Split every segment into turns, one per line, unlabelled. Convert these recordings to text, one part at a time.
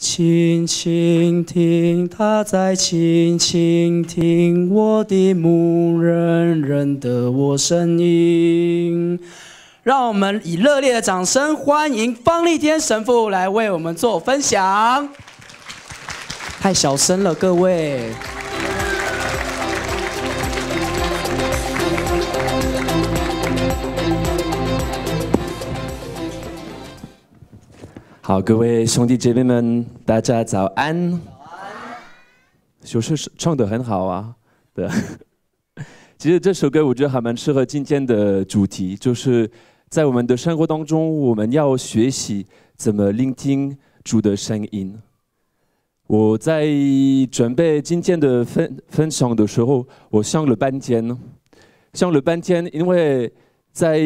轻轻听，他在轻轻听，我的牧人认得我声音。让我们以热烈的掌声欢迎方立天神父来为我们做分享。太小声了，各位。好，各位兄弟姐妹们，大家早安。就是唱的很好啊，对。其实这首歌我觉得还蛮适合今天的主题，就是在我们的生活当中，我们要学习怎么聆听主的声音。我在准备今天的分分享的时候，我想了半天，想了半天，因为在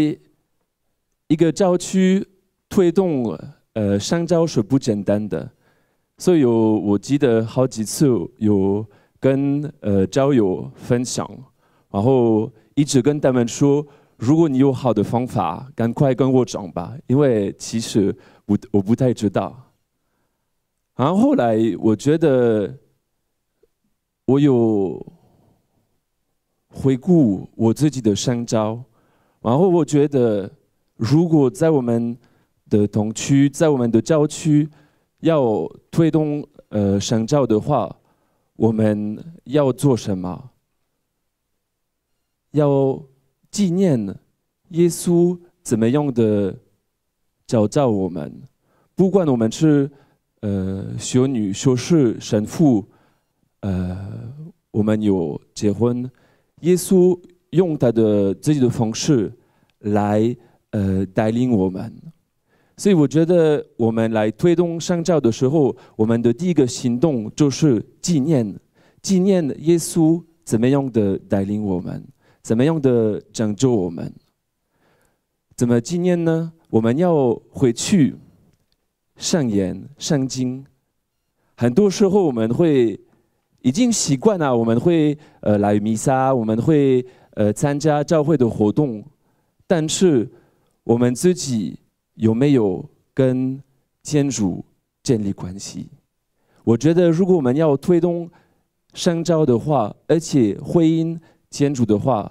一个教区推动。呃，香招是不简单的，所以有我记得好几次有跟呃招友分享，然后一直跟他们说，如果你有好的方法，赶快跟我讲吧，因为其实我我不太知道。然后后来我觉得我有回顾我自己的香招，然后我觉得如果在我们。的同区在我们的郊区，要推动呃神教的话，我们要做什么？要纪念耶稣怎么样的教导我们？不管我们是呃修女、修士、神父，呃，我们有结婚，耶稣用他的自己的方式来呃带领我们。所以我觉得，我们来推动上教的时候，我们的第一个行动就是纪念，纪念耶稣怎么样的带领我们，怎么样的拯救我们？怎么纪念呢？我们要回去，上言、圣经。很多时候我们会已经习惯了，我们会呃来弥撒，我们会呃参加教会的活动，但是我们自己。有没有跟建筑建立关系？我觉得，如果我们要推动商招的话，而且婚姻建筑的话，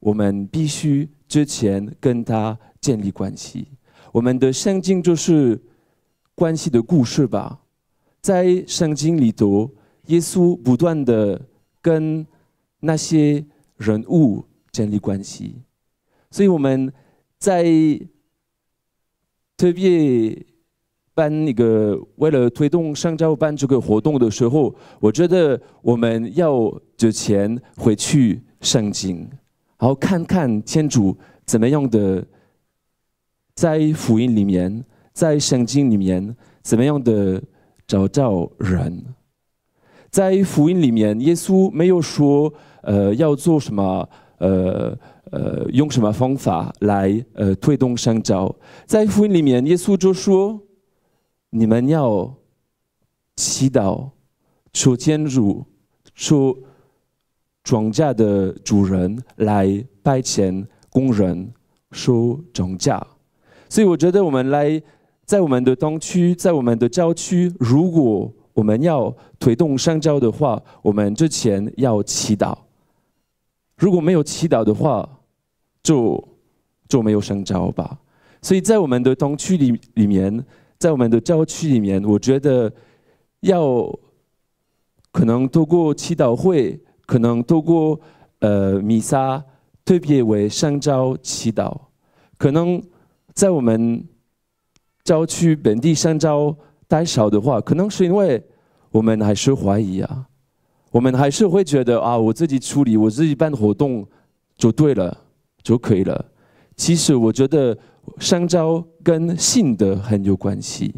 我们必须之前跟他建立关系。我们的圣经就是关系的故事吧，在圣经里头，耶稣不断的跟那些人物建立关系，所以我们在。特别办那个为了推动上教办这个活动的时候，我觉得我们要之前回去圣经，然后看看天主怎么样的在福音里面，在圣经里面怎么样的找到人，在福音里面耶稣没有说呃要做什么。呃呃，用什么方法来呃推动商交。在福音里面，耶稣就说：“你们要祈祷，求天主、求庄稼的主人来派遣工人收庄稼。”所以我觉得，我们来在我们的东区，在我们的郊区，如果我们要推动商交的话，我们之前要祈祷。如果没有祈祷的话，就就没有圣招吧。所以在我们的东区里里面，在我们的郊区里面，我觉得要可能透过祈祷会，可能透过呃弥撒，特别为圣招祈祷。可能在我们郊区本地圣招太少的话，可能是因为我们还是怀疑啊。我们还是会觉得啊，我自己处理，我自己办活动就对了就可以了。其实我觉得商招跟信德很有关系，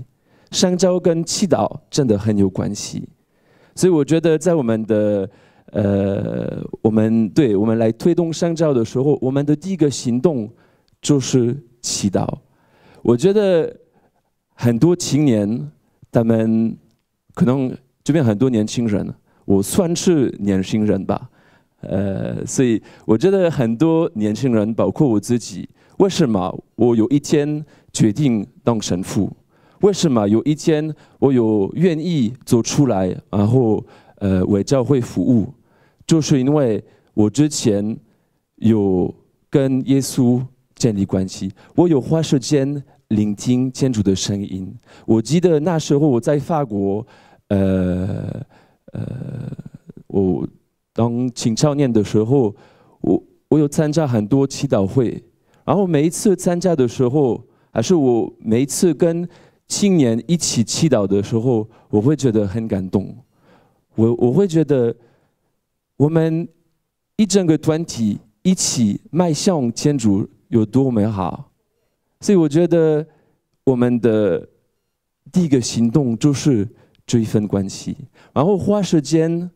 商招跟祈祷真的很有关系。所以我觉得，在我们的呃，我们对我们来推动商招的时候，我们的第一个行动就是祈祷。我觉得很多青年，他们可能这边很多年轻人。我算是年轻人吧，呃，所以我觉得很多年轻人，包括我自己，为什么我有一天决定当神父？为什么有一天我有愿意走出来，然后呃为教会服务？就是因为我之前有跟耶稣建立关系，我有花时间聆听天主的声音。我记得那时候我在法国，呃。呃，我当青少年的时候，我我有参加很多祈祷会，然后每一次参加的时候，还是我每一次跟青年一起祈祷的时候，我会觉得很感动。我我会觉得我们一整个团体一起迈向天主有多美好，所以我觉得我们的第一个行动就是。这一份关系，然后花时间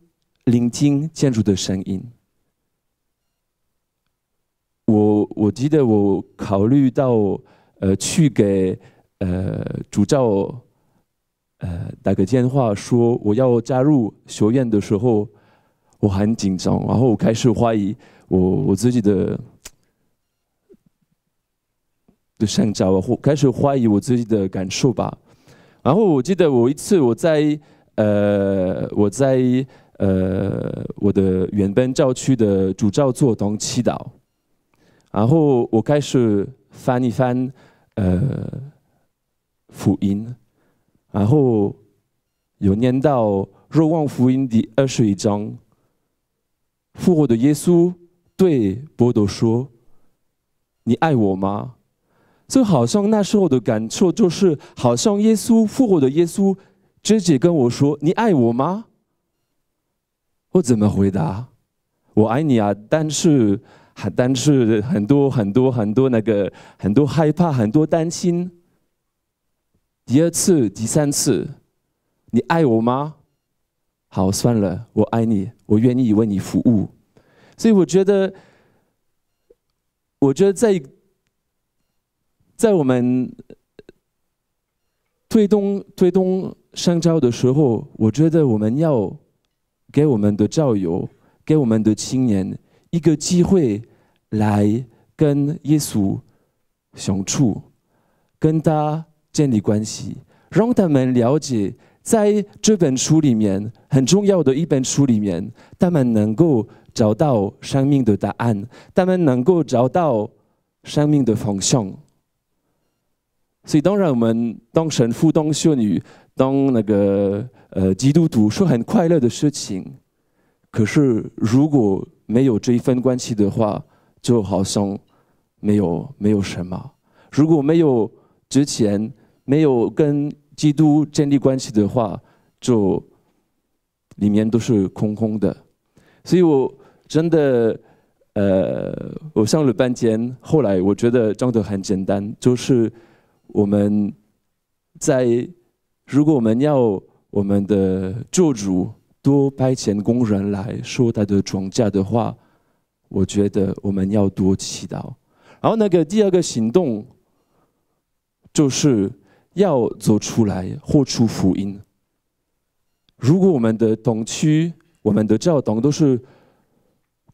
聆听建筑的声音。我我记得我考虑到呃去给呃主教呃打个电话说我要加入学院的时候，我很紧张，然后我开始怀疑我我自己的的上长或开始怀疑我自己的感受吧。然后我记得我一次我在呃我在呃我的原本教区的主教座堂祈祷，然后我开始翻一翻呃福音，然后有念到《若望福音》第二十一章，复活的耶稣对伯多说：“你爱我吗？”就好像那时候的感受，就是好像耶稣复活的耶稣直接跟我说：“你爱我吗？”我怎么回答？我爱你啊，但是，但是很多很多很多那个很多害怕，很多担心。第二次、第三次，你爱我吗？好，算了，我爱你，我愿意为你服务。所以我觉得，我觉得在。在我们推动推动善交的时候，我觉得我们要给我们的教友、给我们的青年一个机会，来跟耶稣相处，跟他建立关系，让他们了解，在这本书里面很重要的一本书里面，他们能够找到生命的答案，他们能够找到生命的方向。所以当然，我们当神父、当修女、当那个呃基督徒，是很快乐的事情。可是如果没有这一份关系的话，就好像没有没有什么。如果没有之前没有跟基督建立关系的话，就里面都是空空的。所以我真的呃，我上了半天，后来我觉得讲的很简单，就是。我们在如果我们要我们的主主多派遣工人来说他的庄稼的话，我觉得我们要多祈祷。然后那个第二个行动就是要走出来，活出福音。如果我们的同区、我们的教堂都是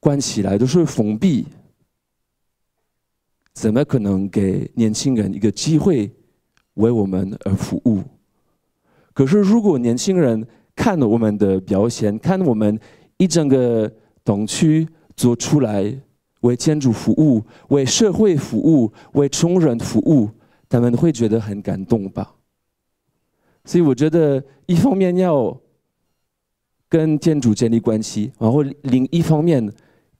关起来，都是封闭。怎么可能给年轻人一个机会为我们而服务？可是如果年轻人看了我们的表现，看我们一整个东区做出来为建筑服务、为社会服务、为穷人服务，他们会觉得很感动吧？所以我觉得，一方面要跟建筑建立关系，然后另一方面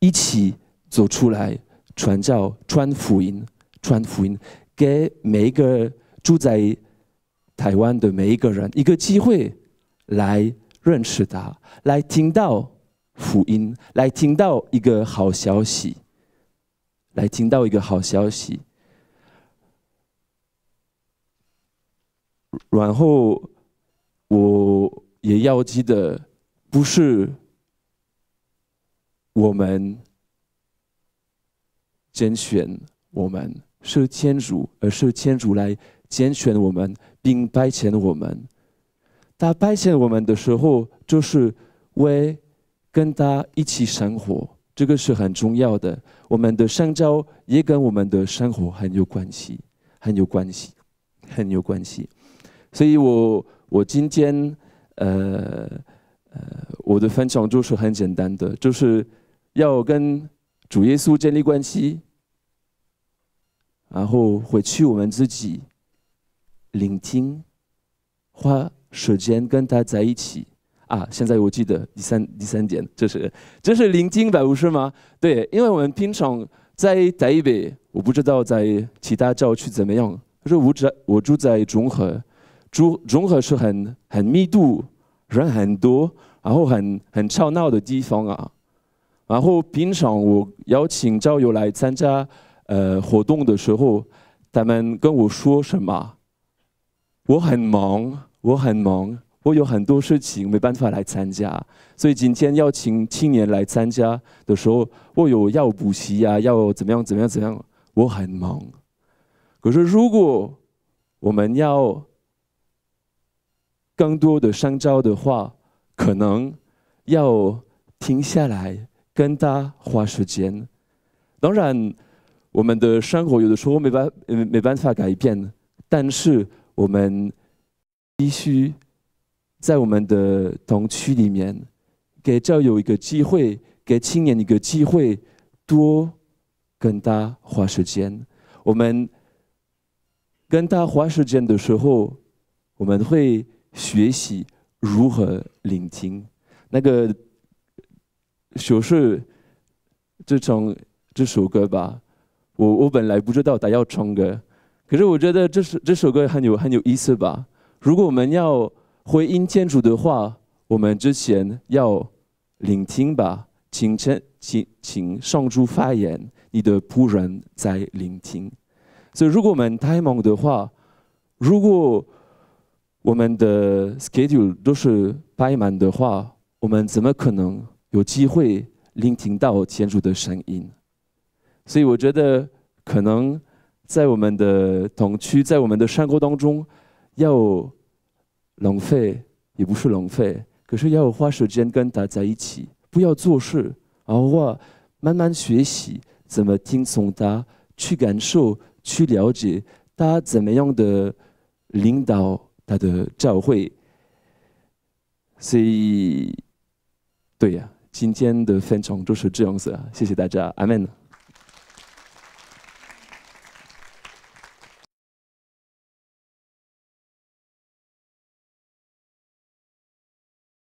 一起走出来。传教、传福音、传福音，给每一个住在台湾的每一个人一个机会，来认识他，来听到福音，来听到一个好消息，来听到一个好消息。然后我也要记得，不是我们。拣选我们是天主，而是天主来拣选我们，并派遣我们。他派遣我们的时候，就是为跟他一起生活，这个是很重要的。我们的上交也跟我们的生活很有关系，很有关系，很有关系。所以，我我今天，呃呃，我的分享就是很简单的，就是要跟主耶稣建立关系。然后回去我们自己聆听，花时间跟他在一起啊！现在我记得第三第三点，就是就是聆听吧，不是吗？对，因为我们平常在台北，我不知道在其他郊区怎么样。可是我住我住在中和，住中和是很很密度人很多，然后很很吵闹的地方啊。然后平常我邀请教友来参加。呃，活动的时候，他们跟我说什么？我很忙，我很忙，我有很多事情没办法来参加。所以今天邀请青年来参加的时候，我有要补习呀，要怎么样怎么样怎样？我很忙。可是如果我们要更多的深交的话，可能要停下来跟他花时间。当然。我们的生活有的时候没办没办法改变，但是我们必须在我们的同区里面，给教友一个机会，给青年一个机会，多跟他花时间。我们跟他花时间的时候，我们会学习如何聆听。那个就是这种这首歌吧。我我本来不知道他要唱歌，可是我觉得这首这首歌很有很有意思吧。如果我们要回应天主的话，我们之前要聆听吧，请请请上主发言，你的仆人在聆听。所以，如果我们太忙的话，如果我们的 schedule 都是排满的话，我们怎么可能有机会聆听到天主的声音？所以我觉得，可能在我们的同区，在我们的山沟当中，要浪费也不是浪费，可是要花时间跟他在一起，不要做事，而我慢慢学习怎么听从他，去感受，去了解他怎么样的领导他的教会。所以，对呀，今天的分享就是这样子，啊！谢谢大家，阿门。